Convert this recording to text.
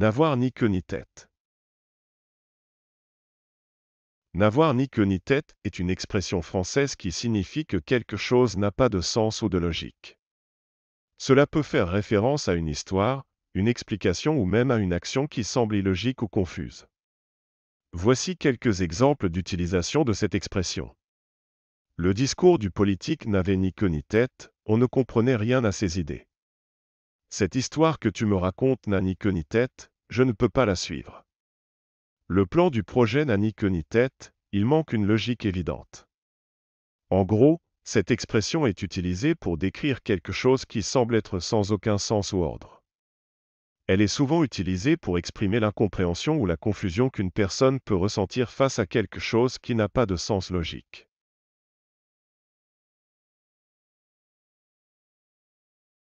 N'avoir ni queue ni tête. N'avoir ni queue ni tête est une expression française qui signifie que quelque chose n'a pas de sens ou de logique. Cela peut faire référence à une histoire, une explication ou même à une action qui semble illogique ou confuse. Voici quelques exemples d'utilisation de cette expression. Le discours du politique n'avait ni queue ni tête, on ne comprenait rien à ses idées. Cette histoire que tu me racontes n'a ni queue ni tête, je ne peux pas la suivre. Le plan du projet n'a ni queue ni tête, il manque une logique évidente. En gros, cette expression est utilisée pour décrire quelque chose qui semble être sans aucun sens ou ordre. Elle est souvent utilisée pour exprimer l'incompréhension ou la confusion qu'une personne peut ressentir face à quelque chose qui n'a pas de sens logique.